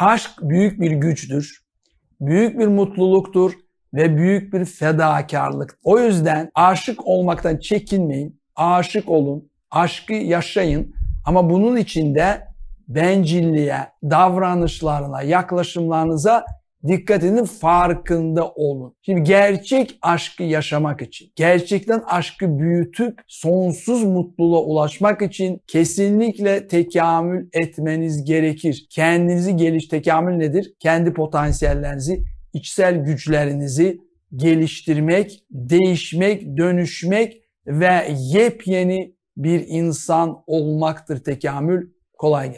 Aşk büyük bir güçtür, büyük bir mutluluktur ve büyük bir fedakarlık. O yüzden aşık olmaktan çekinmeyin, aşık olun, aşkı yaşayın ama bunun içinde bencilliğe, davranışlarına, yaklaşımlarınıza dikkatinin farkında olun. Şimdi gerçek aşkı yaşamak için, gerçekten aşkı büyütüp sonsuz mutluluğa ulaşmak için kesinlikle tekamül etmeniz gerekir. Kendinizi geliş, tekamül nedir? Kendi potansiyellerinizi, içsel güçlerinizi geliştirmek, değişmek, dönüşmek ve yepyeni bir insan olmaktır tekamül. Kolay gelsin.